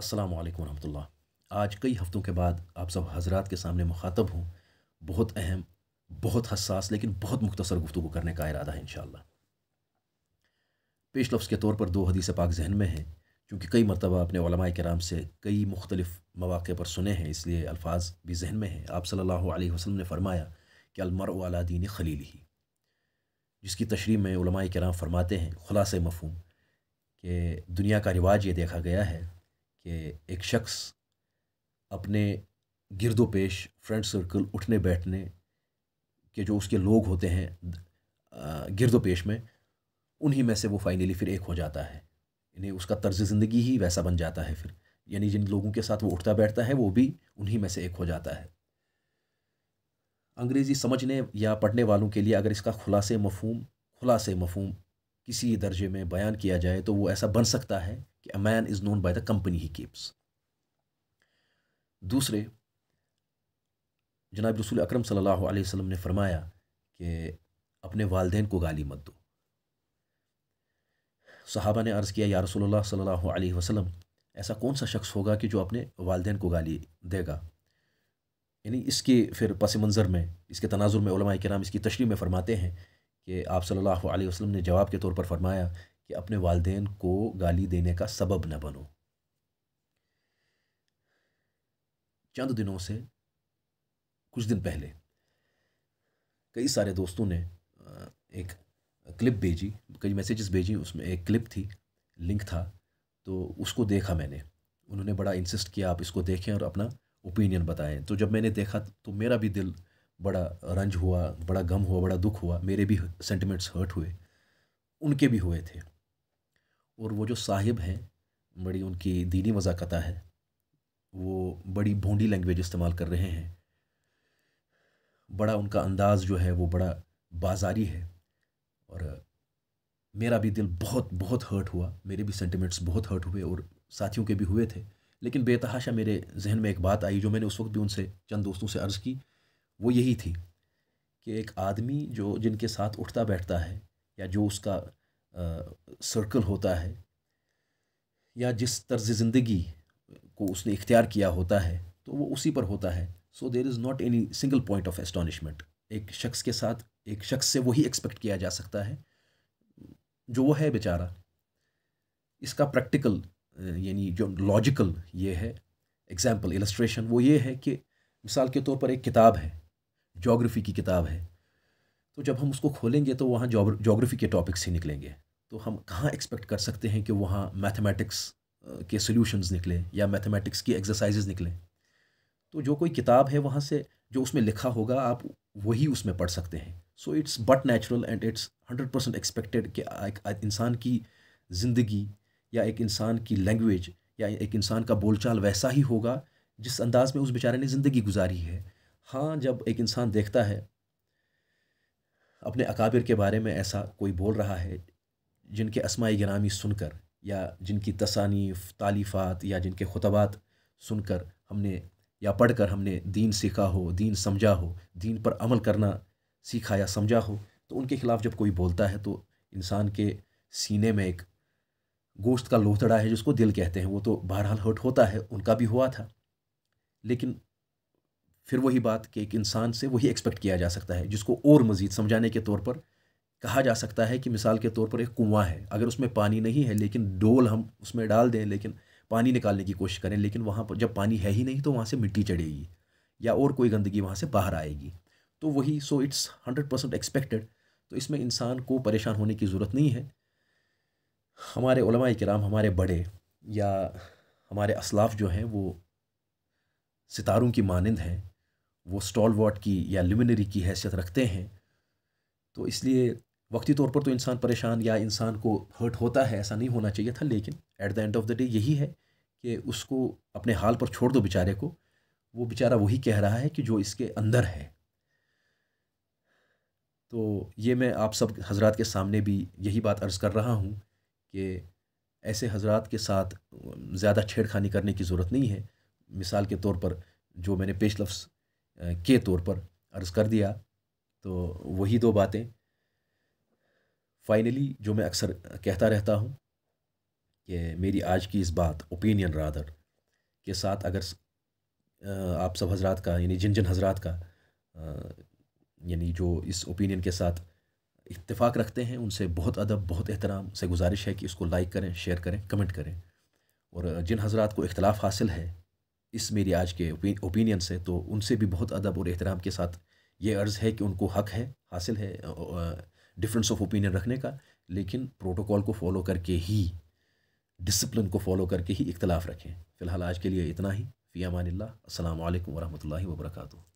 अस्सलाम वालेकुम रहमतुल्लाह आज कई हफ़्तों के बाद आप सब हजरात के सामने मुखातब हूँ बहुत अहम बहुत हसास लेकिन बहुत मुख्तसर गुफ्तु करने का इरादा है इन पेश लफ्ज़ के तौर पर दो हदीस पाक जहन में हैं क्योंकि कई मरतबा अपने कराम से कई मुख्तलिफ मौाक़े पर सुने हैं इसलिए अल्फाज भी जहन में हैं आप सल्लल्लाहु अलैहि वसल्लम ने फरमाया कि अलमर वाला दीन खलील ही जिसकी तशरी में कराम फरमाते हैं खुलास मफहम कि दुनिया का रिवाज ये देखा गया है कि एक शख्स अपने गिरदो फ्रेंड सर्कल उठने बैठने के जो उसके लोग होते हैं गिरदो में उन्हीं में से वो फाइनली फिर एक हो जाता है यानी उसका तर्ज ज़िंदगी ही वैसा बन जाता है फिर यानी जिन लोगों के साथ वो उठता बैठता है वो भी उन्हीं में से एक हो जाता है अंग्रेज़ी समझने या पढ़ने वालों के लिए अगर इसका खुलासे मफहम खुलासे मफहम किसी दर्जे में बयान किया जाए तो वो ऐसा बन सकता है a man is known by the company he keeps दूसरे जनाब रसूल अकरम सल्लल्लाहु अलैहि वसल्लम ने फरमाया कि अपने वालदेन को गाली मत दो सहाबा ने अर्ज़ किया या रसूलुल्लाह सल्लल्लाहु अलैहि वसल्लम ऐसा कौन सा शख्स होगा कि जो अपने वालदेन को गाली देगा यानी इसके फिर पस मंज़र में इसके तनाजुर में कराम इसकी तशरी में फ़रमाते हैं कि आप सल्लल्लाहु अलैहि वसल्लम ने जवाब के तौर पर फरमाया कि अपने वालदेन को गाली देने का सबब न बनो चंद दिनों से कुछ दिन पहले कई सारे दोस्तों ने एक क्लिप भेजी कई मैसेजेस भेजी उसमें एक क्लिप थी लिंक था तो उसको देखा मैंने उन्होंने बड़ा इंसिस्ट किया आप इसको देखें और अपना ओपिनियन बताएं तो जब मैंने देखा तो मेरा भी दिल बड़ा रंज हुआ बड़ा गम हुआ बड़ा दुख हुआ मेरे भी सेंटिमेंट्स हर्ट हुए उनके भी हुए थे और वो जो साहिब हैं बड़ी उनकी दीनी मजाकता है वो बड़ी भोंडी लैंग्वेज इस्तेमाल कर रहे हैं बड़ा उनका अंदाज़ जो है वो बड़ा बाजारी है और मेरा भी दिल बहुत बहुत हर्ट हुआ मेरे भी सेंटिमेंट्स बहुत हर्ट हुए और साथियों के भी हुए थे लेकिन बेतहाशा मेरे जहन में एक बात आई जो मैंने उस वक्त भी उनसे चंद दोस्तों से अर्ज़ की वो यही थी कि एक आदमी जो जिनके साथ उठता बैठता है या जो उसका सर्कल होता है या जिस तर्ज ज़िंदगी को उसने इख्तियार किया होता है तो वो उसी पर होता है so there is not any single point of astonishment एक शख्स के साथ एक शख्स से वही एक्सपेक्ट किया जा सकता है जो वो है बेचारा इसका प्रैक्टिकल यानी जो लॉजिकल ये है एग्जाम्पल इलस्ट्रेशन वो ये है कि मिसाल के तौर पर एक किताब है जोग्राफ़ी की किताब है तो जब हम उसको खोलेंगे तो वहाँ जोग्राफ़ी के टॉपिक्स ही निकलेंगे तो हम कहाँ एक्सपेक्ट कर सकते हैं कि वहाँ मैथमेटिक्स के सोल्यूशनस निकले या मैथमेटिक्स की एक्सरसाइज़ निकलें तो जो कोई किताब है वहाँ से जो उसमें लिखा होगा आप वही उसमें पढ़ सकते हैं so it's but natural and it's hundred percent expected कि एक इंसान की ज़िंदगी या एक इंसान की लैंग्वेज या एक इंसान का बोलचाल वैसा ही होगा जिस अंदाज़ में उस बेचारे ने ज़िंदगी गुजारी है हाँ जब एक इंसान देखता है अपने अकाबिर के बारे में ऐसा कोई बोल रहा है जिनके असमाय गिरामी सुनकर या जिनकी तसानीफ तालीफ़ात या जिनके खुतबात सुनकर हमने या पढ़कर हमने दीन सीखा हो दीन समझा हो दीन पर अमल करना सीखा या समझा हो तो उनके ख़िलाफ़ जब कोई बोलता है तो इंसान के सीने में एक गोश्त का लोथड़ा है जिसको दिल कहते हैं वो तो बहरहाल हर्ट होता है उनका भी हुआ था लेकिन फिर वही बात कि एक इंसान से वही एक्सपेक्ट किया जा सकता है जिसको और मज़ीद समझाने के तौर पर कहा जा सकता है कि मिसाल के तौर पर एक कुआं है अगर उसमें पानी नहीं है लेकिन डोल हम उसमें डाल दें लेकिन पानी निकालने की कोशिश करें लेकिन वहाँ पर जब पानी है ही नहीं तो वहाँ से मिट्टी चढ़ेगी या और कोई गंदगी वहाँ से बाहर आएगी तो वही so it's hundred percent expected तो इसमें इंसान को परेशान होने की ज़रूरत नहीं है हमारे उलमा कराम हमारे बड़े या हमारे असलाफ जो हैं वो सितारों की मानंद हैं वो स्टॉल वॉट की या लिमिनरी की हैसियत रखते हैं तो इसलिए वक्ती तौर पर तो इंसान परेशान या इंसान को हर्ट होता है ऐसा नहीं होना चाहिए था लेकिन at the end of the day यही है कि उसको अपने हाल पर छोड़ दो बेचारे को वो बेचारा वही कह रहा है कि जो इसके अंदर है तो ये मैं आप सब हजरात के सामने भी यही बात अर्ज़ कर रहा हूँ कि ऐसे हजरात के साथ ज़्यादा छेड़खानी करने की ज़रूरत नहीं है मिसाल के तौर पर जो मैंने पेश लफ्स के तौर पर अर्ज़ कर दिया तो वही दो बातें फाइनली जो मैं अक्सर कहता रहता हूँ कि मेरी आज की इस बात ओपिनियन रादर के साथ अगर आप सब हजरात का यानी जिन जिन हजरात का यानी जो इस ओपिनियन के साथ इतफाक़ रखते हैं उनसे बहुत अदब बहुत एहतराम से गुजारिश है कि उसको लाइक करें शेयर करें कमेंट करें और जिन हजरात को इख्तलाफ हासिल है इस मेरी आज के ओपिनियन से तो उनसे भी बहुत अदब और एहतराम के साथ ये अर्ज़ है कि उनको हक है हासिल है डिफरेंस ऑफ ओपिनियन रखने का लेकिन प्रोटोकॉल को फॉलो करके ही डिसिप्लिन को फॉलो करके ही इख्तलाफ रखें फ़िलहाल आज के लिए इतना ही फ़ियामान अल्लाम वरहमल वर्का